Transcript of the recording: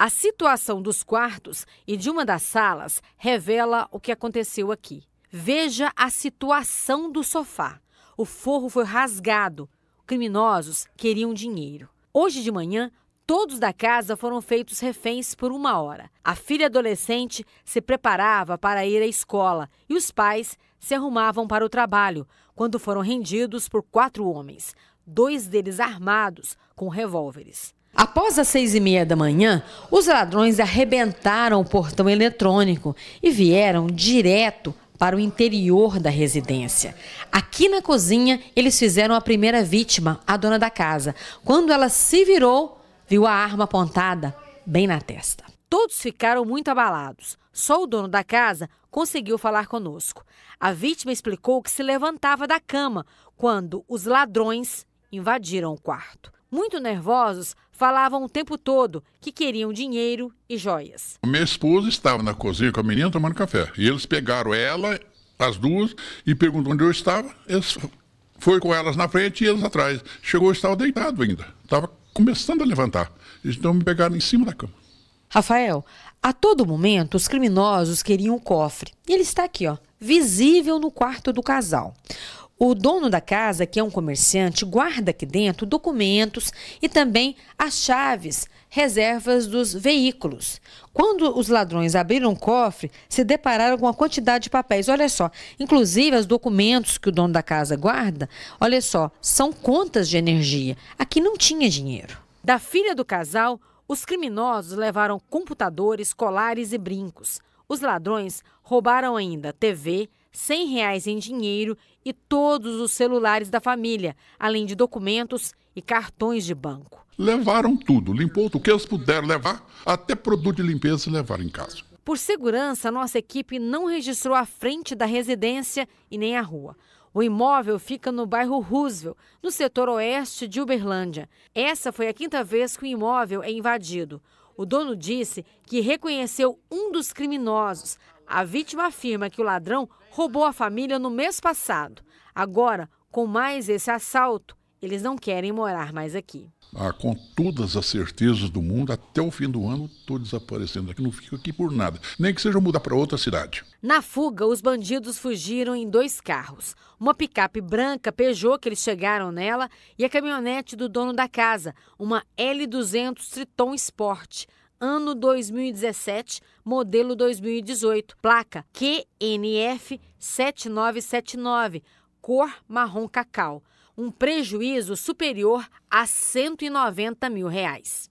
A situação dos quartos e de uma das salas revela o que aconteceu aqui. Veja a situação do sofá. O forro foi rasgado. Criminosos queriam dinheiro. Hoje de manhã, todos da casa foram feitos reféns por uma hora. A filha adolescente se preparava para ir à escola e os pais se arrumavam para o trabalho, quando foram rendidos por quatro homens dois deles armados com revólveres. Após as seis e meia da manhã, os ladrões arrebentaram o portão eletrônico e vieram direto para o interior da residência. Aqui na cozinha, eles fizeram a primeira vítima, a dona da casa. Quando ela se virou, viu a arma apontada bem na testa. Todos ficaram muito abalados. Só o dono da casa conseguiu falar conosco. A vítima explicou que se levantava da cama quando os ladrões invadiram o quarto. Muito nervosos, falavam o tempo todo que queriam dinheiro e joias. Minha esposa estava na cozinha com a menina tomando café. E eles pegaram ela, as duas, e perguntou onde eu estava. Eles foi com elas na frente e eles atrás. Chegou, eu estava deitado ainda. Estava começando a levantar. Eles Então me pegaram em cima da cama. Rafael, a todo momento os criminosos queriam o cofre. E ele está aqui, ó, visível no quarto do casal. O dono da casa, que é um comerciante, guarda aqui dentro documentos e também as chaves, reservas dos veículos. Quando os ladrões abriram o cofre, se depararam com uma quantidade de papéis. Olha só, inclusive os documentos que o dono da casa guarda, olha só, são contas de energia. Aqui não tinha dinheiro. Da filha do casal, os criminosos levaram computadores, colares e brincos. Os ladrões roubaram ainda TV, R$ 100 em dinheiro e todos os celulares da família, além de documentos e cartões de banco. Levaram tudo, limpou o que eles puderam levar, até produto de limpeza levaram em casa. Por segurança, nossa equipe não registrou a frente da residência e nem a rua. O imóvel fica no bairro Roosevelt, no setor oeste de Uberlândia. Essa foi a quinta vez que o imóvel é invadido. O dono disse que reconheceu um dos criminosos. A vítima afirma que o ladrão roubou a família no mês passado. Agora, com mais esse assalto, eles não querem morar mais aqui. Ah, com todas as certezas do mundo, até o fim do ano estou desaparecendo aqui, não fico aqui por nada, nem que seja mudar para outra cidade. Na fuga, os bandidos fugiram em dois carros: uma picape branca Peugeot que eles chegaram nela e a caminhonete do dono da casa, uma L200 Triton Sport, ano 2017, modelo 2018, placa QNF 7979 cor marrom cacau, um prejuízo superior a 190 mil reais.